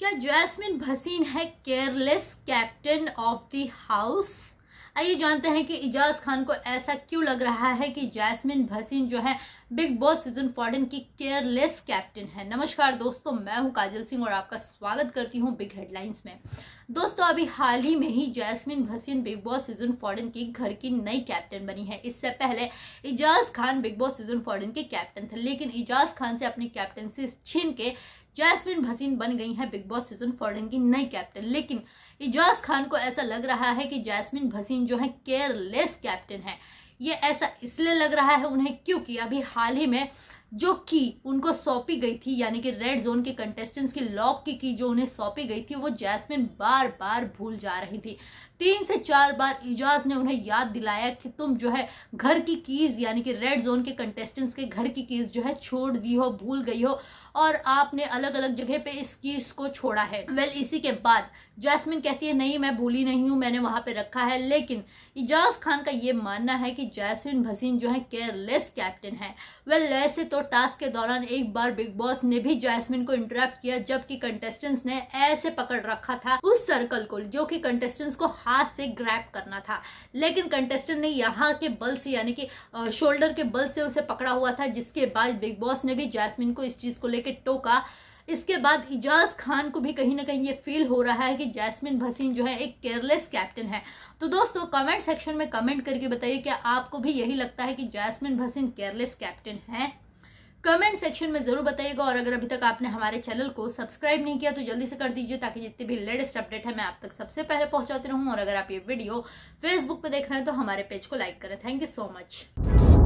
क्या जैस्मिन भसीन है careless captain of the house आइए जानते हैं कि इजाज खान को ऐसा क्यों लग रहा है कि जैस्मिन भसीन जो है बिग बॉस सीजन फोर्टीन की केयरलेस कैप्टन है नमस्कार दोस्तों मैं हूं काजल सिंह और आपका स्वागत करती हूं बिग हेडलाइंस में दोस्तों अभी हाल ही में ही Jasmin Bhasin Bigg Boss season fourteen की घर की नई कैप्टन बनी है इससे पहले Eijaz Khan Bigg Boss season fourteen के कैप्टन थे लेकिन इजाज खान से अपनी कैप्टनसी छीन के जैस्मिन भसीन बन गई हैं बिग बॉस सीजन फोर्टीन की नई कैप्टन लेकिन इजाज खान को ऐसा लग रहा है कि जैस्मिन भसीन जो है केयरलेस कैप्टन है ये ऐसा इसलिए लग रहा है उन्हें क्योंकि अभी हाल ही में जो की उनको सौंपी गई थी यानी कि रेड जोन के कंटेस्टेंट्स की लॉक की की जो उन्हें सौंपी गई थी वो जैस्मिन बार बार भूल जा रही थी तीन से चार बार इजाज ने उन्हें याद दिलाया कि तुम जो है घर की कीज़ यानी कि रेड जोन के कंटेस्टेंट्स के घर की कीज़ जो है छोड़ दी हो भूल गई हो और आपने अलग अलग जगह पे इस कीज़ को छोड़ा है वेल well, इसी के बाद जैस्मिन कहती है नहीं मैं भूली नहीं हूँ मैंने वहाँ पे रखा है लेकिन इजाज खान का ये मानना है कि जैसमिन भसीन जो है केयरलेस कैप्टन है वेल well, ऐसे तो शो टास्क के दौरान एक बार बिग बॉस ने भी जैस्मिन को इंटरप्ट किया जबकि कंटेस्टेंट्स ने ऐसे पकड़ रखा था उस सर्कल को जो कि कंटेस्टेंट्स को हाथ से ग्रैप करना था लेकिन कंटेस्टेंट ने यहाँ के बल से यानी कि शोल्डर के बल से उसे पकड़ा हुआ था जिसके बाद बिग बॉस ने भी जैसमिन को इस चीज को लेकर टोका इसके बाद इजाज खान को भी कहीं ना कहीं ये फील हो रहा है कि जैस्मिन भसीन जो है एक केयरलेस कैप्टन है तो दोस्तों कमेंट सेक्शन में कमेंट करके बताइए क्या आपको भी यही लगता है कि जैस्मिन भसीन केयरलेस कैप्टन है कमेंट सेक्शन में ज़रूर बताइएगा और अगर अभी तक आपने हमारे चैनल को सब्सक्राइब नहीं किया तो जल्दी से कर दीजिए ताकि जितने भी लेटेस्ट अपडेट है मैं आप तक सबसे पहले पहुंचाते रहूं और अगर आप ये वीडियो फेसबुक पर देख रहे हैं तो हमारे पेज को लाइक करें थैंक यू सो मच